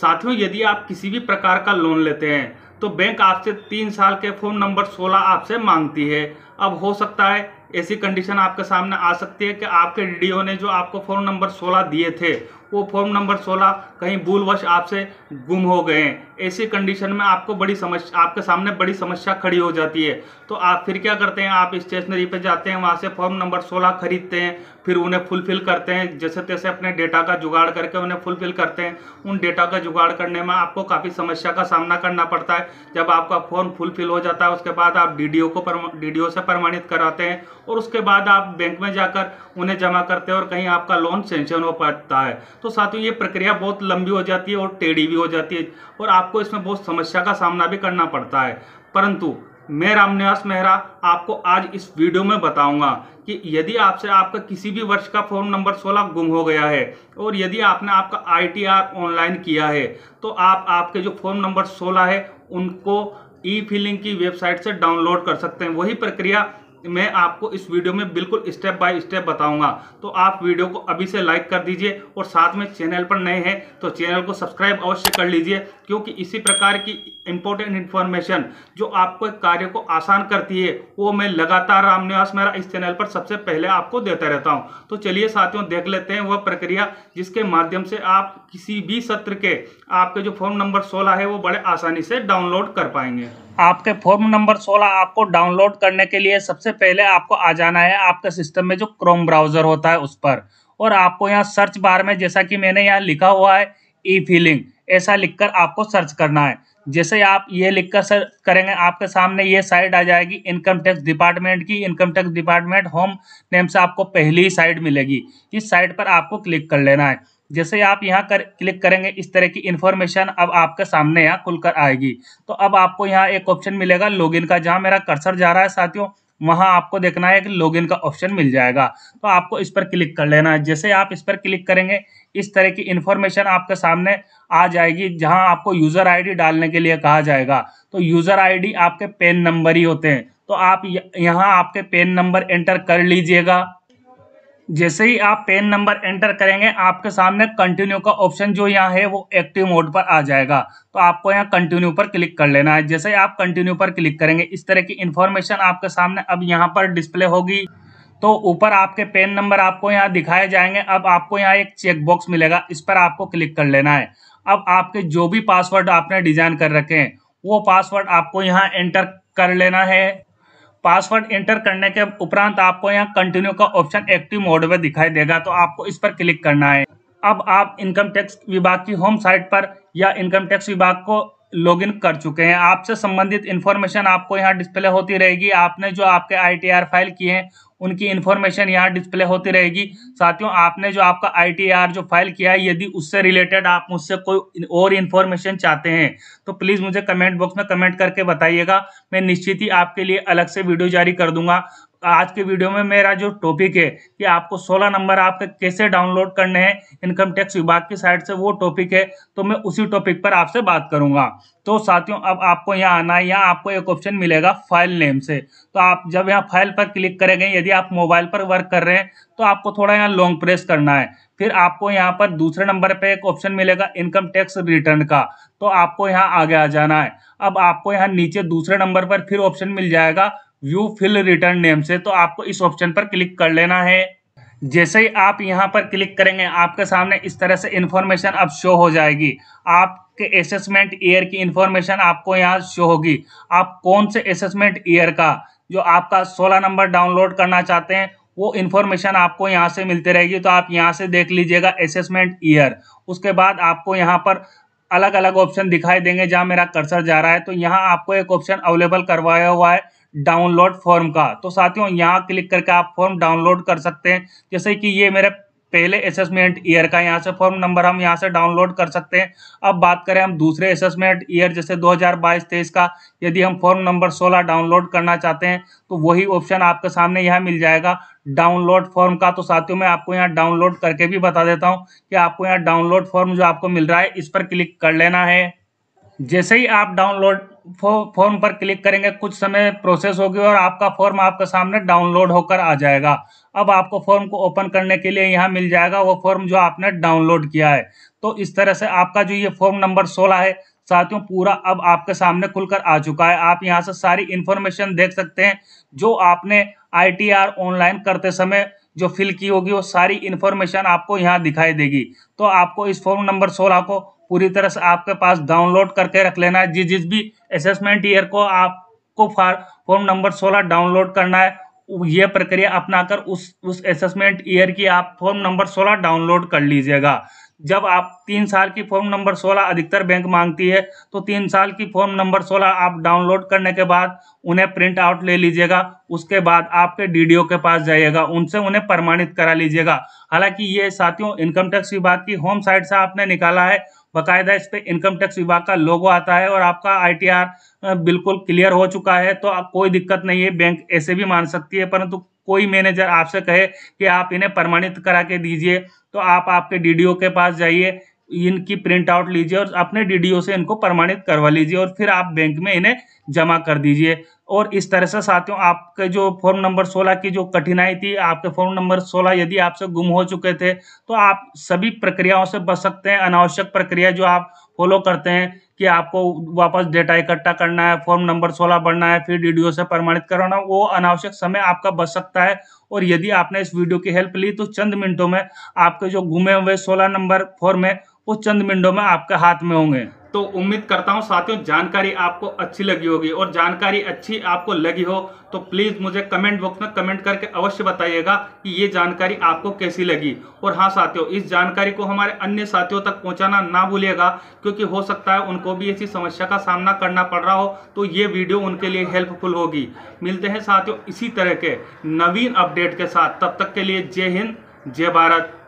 साथियों यदि आप किसी भी प्रकार का लोन लेते हैं तो बैंक आपसे तीन साल के फॉर्म नंबर सोलह आपसे मांगती है अब हो सकता है ऐसी कंडीशन आपके सामने आ सकती है कि आपके डी ने जो आपको फॉर्म नंबर सोलह दिए थे वो फॉर्म नंबर सोलह कहीं भूलवश आपसे गुम हो गए हैं ऐसी कंडीशन में आपको बड़ी समस्या आपके सामने बड़ी समस्या खड़ी हो जाती है तो आप फिर क्या करते हैं आप स्टेशनरी पर जाते हैं वहाँ से फॉर्म नंबर सोलह खरीदते हैं फिर उन्हें फुलफिल करते हैं जैसे तैसे अपने डेटा का जुगाड़ करके उन्हें फुलफिल करते हैं उन डेटा का जुगाड़ करने में आपको काफ़ी समस्या का सामना करना पड़ता है जब आपका फॉर्म फुलफिल हो जाता है उसके बाद आप डी को डी से प्रमाणित कराते हैं और उसके बाद आप बैंक में जाकर उन्हें जमा करते हैं और कहीं आपका लोन सेंशन हो पाता है तो साथियों ये प्रक्रिया बहुत लंबी हो जाती है और टेढ़ी भी हो जाती है और आपको इसमें बहुत समस्या का सामना भी करना पड़ता है परंतु मैं रामनिवास मेहरा आपको आज इस वीडियो में बताऊंगा कि यदि आपसे आपका किसी भी वर्ष का फॉर्म नंबर 16 गुम हो गया है और यदि आपने आपका आईटीआर ऑनलाइन किया है तो आप आपके जो फॉर्म नंबर 16 है उनको ई फिलिंग की वेबसाइट से डाउनलोड कर सकते हैं वही प्रक्रिया मैं आपको इस वीडियो में बिल्कुल स्टेप बाय स्टेप बताऊंगा तो आप वीडियो को अभी से लाइक कर दीजिए और साथ में चैनल पर नए हैं तो चैनल को सब्सक्राइब अवश्य कर लीजिए क्योंकि इसी प्रकार की इंपॉर्टेंट इन्फॉर्मेशन जो आपको कार्य को आसान करती है वो मैं लगातार रामनिवास मेरा इस चैनल पर सबसे पहले आपको देता रहता हूँ तो चलिए साथियों देख लेते हैं वह प्रक्रिया जिसके माध्यम से आप किसी भी सत्र के आपके जो फॉर्म नंबर सोलह है वो बड़े आसानी से डाउनलोड कर पाएंगे आपके फॉर्म नंबर सोलह आपको डाउनलोड करने के लिए सबसे पहले आपको आ जाना है आपका सिस्टम में जो क्रोम ब्राउज़र होता है उस पर और आपको यहाँ सर्च बार में जैसा कि मैंने यहाँ लिखा हुआ है ई फीलिंग ऐसा लिखकर आपको सर्च करना है जैसे आप ये लिखकर सर्च करेंगे आपके सामने ये साइड आ जाएगी इनकम टैक्स डिपार्टमेंट की income tax department home name से आपको पहली ही साइट मिलेगी इस साइट पर आपको क्लिक कर लेना है जैसे आप यहाँ कर क्लिक करेंगे इस तरह की इन्फॉर्मेशन अब आपके सामने यहाँ खुलकर आएगी तो अब आपको यहाँ एक ऑप्शन मिलेगा लॉगिन का जहाँ मेरा कर्सर जा रहा है साथियों वहाँ आपको देखना है कि लॉगिन का ऑप्शन मिल जाएगा तो आपको इस पर क्लिक कर लेना है जैसे आप इस पर क्लिक करेंगे इस तरह की इन्फॉर्मेशन आपके सामने आ जाएगी जहाँ आपको यूज़र आईडी डालने के लिए कहा जाएगा तो यूज़र आईडी आपके पेन नंबर ही होते हैं तो आप यहाँ आपके पेन नंबर एंटर कर लीजिएगा जैसे ही आप पेन नंबर एंटर करेंगे आपके सामने कंटिन्यू का ऑप्शन जो यहाँ है वो एक्टिव मोड पर आ जाएगा तो आपको यहाँ कंटिन्यू पर क्लिक कर लेना है जैसे ही आप कंटिन्यू पर क्लिक करेंगे इस तरह की इन्फॉर्मेशन आपके सामने अब यहाँ पर डिस्प्ले होगी तो ऊपर आपके पेन नंबर आपको यहाँ दिखाए जाएंगे अब आपको यहाँ एक चेकबॉक्स मिलेगा इस पर आपको क्लिक कर लेना है अब आपके जो भी पासवर्ड आपने डिजाइन कर रखे हैं वो पासवर्ड आपको यहाँ एंटर कर लेना है पासवर्ड एंटर करने के उपरांत आपको यहाँ कंटिन्यू का ऑप्शन एक्टिव मोड में दिखाई देगा तो आपको इस पर क्लिक करना है अब आप इनकम टैक्स विभाग की होम साइट पर या इनकम टैक्स विभाग को लॉगिन कर चुके हैं आपसे संबंधित इन्फॉर्मेशन आपको यहाँ डिस्प्ले होती रहेगी आपने जो आपके आईटीआर फाइल किए हैं उनकी इन्फॉर्मेशन यहाँ डिस्प्ले होती रहेगी साथियों आपने जो आपका आईटीआर जो फाइल किया है यदि उससे रिलेटेड आप मुझसे कोई और इन्फॉर्मेशन चाहते हैं तो प्लीज़ मुझे कमेंट बॉक्स में कमेंट करके बताइएगा मैं निश्चित ही आपके लिए अलग से वीडियो जारी कर दूंगा आज के वीडियो में मेरा जो टॉपिक है कि आपको 16 नंबर आपके कैसे डाउनलोड करने हैं इनकम टैक्स विभाग की साइड से वो टॉपिक है तो मैं उसी टॉपिक पर आपसे बात करूंगा तो साथियों अब आपको यहाँ आना है यहाँ आपको एक ऑप्शन मिलेगा फाइल नेम से तो आप जब यहाँ फाइल पर क्लिक करेंगे यदि आप मोबाइल पर वर्क कर रहे हैं तो आपको थोड़ा यहाँ लॉन्ग प्रेस करना है फिर आपको यहाँ पर दूसरे नंबर पे एक ऑप्शन मिलेगा इनकम टैक्स रिटर्न का तो आपको यहाँ आगे आ जाना है अब आपको यहाँ नीचे दूसरे नंबर पर फिर ऑप्शन मिल जाएगा यू फिल रिटर्न नेम से तो आपको इस ऑप्शन पर क्लिक कर लेना है जैसे ही आप यहाँ पर क्लिक करेंगे आपके सामने इस तरह से इन्फॉर्मेशन अब शो हो जाएगी आपके असेसमेंट ईयर की इन्फॉर्मेशन आपको यहाँ शो होगी आप कौन से असेसमेंट ईयर का जो आपका 16 नंबर डाउनलोड करना चाहते हैं वो इन्फॉर्मेशन आपको यहाँ से मिलती रहेगी तो आप यहाँ से देख लीजिएगा असेसमेंट ईयर उसके बाद आपको यहाँ पर अलग अलग ऑप्शन दिखाई देंगे जहाँ मेरा कर्सर जा रहा है तो यहाँ आपको एक ऑप्शन अवेलेबल करवाया हुआ है डाउनलोड फॉर्म का तो साथियों यहाँ क्लिक करके आप फॉर्म डाउनलोड कर सकते हैं जैसे कि ये मेरा पहले असेसमेंट ईयर का यहाँ से फॉर्म नंबर हम यहाँ से डाउनलोड कर सकते हैं अब बात करें हम दूसरे असेसमेंट ईयर जैसे 2022-23 का यदि हम फॉर्म नंबर 16 डाउनलोड करना चाहते हैं तो वही ऑप्शन आपके सामने यहाँ मिल जाएगा डाउनलोड फॉर्म का तो साथियों मैं आपको यहाँ डाउनलोड करके भी बता देता हूँ कि आपको यहाँ डाउनलोड फॉर्म जो आपको मिल रहा है इस पर क्लिक कर लेना है जैसे ही आप डाउनलोड फॉर्म पर क्लिक करेंगे कुछ समय प्रोसेस होगी और आपका फॉर्म आपके सामने डाउनलोड होकर आ जाएगा अब आपको फॉर्म को ओपन करने के लिए यहाँ मिल जाएगा वो फॉर्म जो आपने डाउनलोड किया है तो इस तरह से आपका जो ये फॉर्म नंबर सोलह है साथियों पूरा अब आपके सामने खुलकर आ चुका है आप यहाँ से सारी इन्फॉर्मेशन देख सकते हैं जो आपने आई ऑनलाइन करते समय जो फिल की होगी वो सारी इन्फॉर्मेशन आपको यहाँ दिखाई देगी तो आपको इस फॉर्म नंबर सोलह को पूरी तरह से आपके पास डाउनलोड करके रख लेना है जिस जिस भी असेसमेंट ईयर को आपको फॉर्म नंबर सोलह डाउनलोड करना है यह प्रक्रिया अपनाकर उस उस असेसमेंट ईयर की आप फॉर्म नंबर सोलह डाउनलोड कर लीजिएगा जब आप तीन साल की फॉर्म नंबर सोलह अधिकतर बैंक मांगती है तो तीन साल की फॉर्म नंबर सोलह आप डाउनलोड करने के बाद उन्हें प्रिंट आउट ले लीजिएगा उसके बाद आपके डीडीओ के पास जाइएगा उनसे उन्हें प्रमाणित करा लीजिएगा हालांकि ये साथियों इनकम टैक्स विभाग की होम साइट से आपने निकाला है बाकायदा इस पर इनकम टैक्स विभाग का लोगो आता है और आपका आईटीआर बिल्कुल क्लियर हो चुका है तो आप कोई दिक्कत नहीं है बैंक ऐसे भी मान सकती है परंतु कोई मैनेजर आपसे कहे कि आप इन्हें प्रमाणित करा के दीजिए तो आप आपके डीडीओ के पास जाइए इनकी प्रिंट आउट लीजिए और अपने डी से इनको प्रमाणित करवा लीजिए और फिर आप बैंक में इन्हें जमा कर दीजिए और इस तरह से साथियों आपके जो फॉर्म नंबर 16 की जो कठिनाई थी आपके फॉर्म नंबर 16 यदि आपसे गुम हो चुके थे तो आप सभी प्रक्रियाओं से बच सकते हैं अनावश्यक प्रक्रिया जो आप फॉलो करते हैं कि आपको वापस डेटा इकट्ठा करना है फॉर्म नंबर सोलह बढ़ना है फिर डीडीओ से प्रमाणित करवाना वो अनावश्यक समय आपका बच सकता है और यदि आपने इस वीडियो की हेल्प ली तो चंद मिनटों में आपके जो घूमे हुए सोलह नंबर फॉर्म है वो चंद मिनटों में आपके हाथ में होंगे तो उम्मीद करता हूँ साथियों जानकारी आपको अच्छी लगी होगी और जानकारी अच्छी आपको लगी हो तो प्लीज़ मुझे कमेंट बॉक्स में कमेंट करके अवश्य बताइएगा कि ये जानकारी आपको कैसी लगी और हाँ साथियों इस जानकारी को हमारे अन्य साथियों तक पहुँचाना ना भूलिएगा क्योंकि हो सकता है उनको भी ऐसी समस्या का सामना करना पड़ रहा हो तो ये वीडियो उनके लिए हेल्पफुल होगी मिलते हैं साथियों इसी तरह के नवीन अपडेट के साथ तब तक के लिए जय हिंद जय भारत